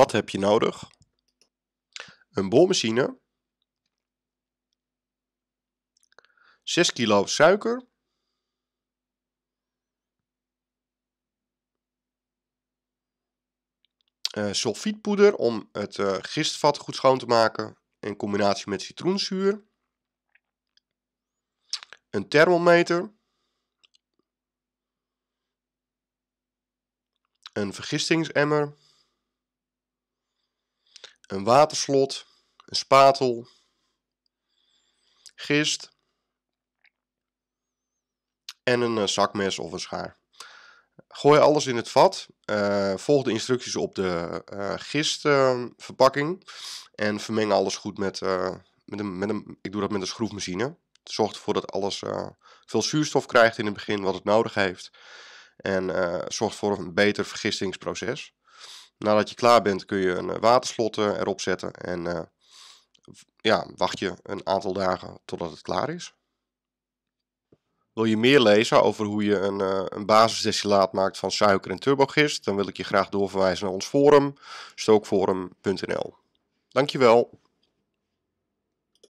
Wat heb je nodig? Een bolmachine, 6 kilo suiker, 1 eh, sulfietpoeder om het eh, gistvat goed schoon te maken in combinatie met citroenzuur, een thermometer, een vergistingsemmer een waterslot, een spatel, gist en een eh, zakmes of een schaar. Gooi alles in het vat. Eh, volg de instructies op de eh, gistverpakking. en vermeng alles goed met, met, een, met een. Ik doe dat met een schroefmachine. Zorg ervoor dat alles veel zuurstof krijgt in het begin, wat het nodig heeft. En zorgt voor een beter vergistingsproces. Nadat je klaar bent kun je een eh, waterslot eh, erop zetten en eh, ja, wacht je een aantal dagen totdat het klaar is. Wil je meer lezen over hoe je een, uh, een basisdestillaat maakt van suiker en turbogist? Dan wil ik je graag doorverwijzen naar ons forum, stookforum.nl. Dankjewel.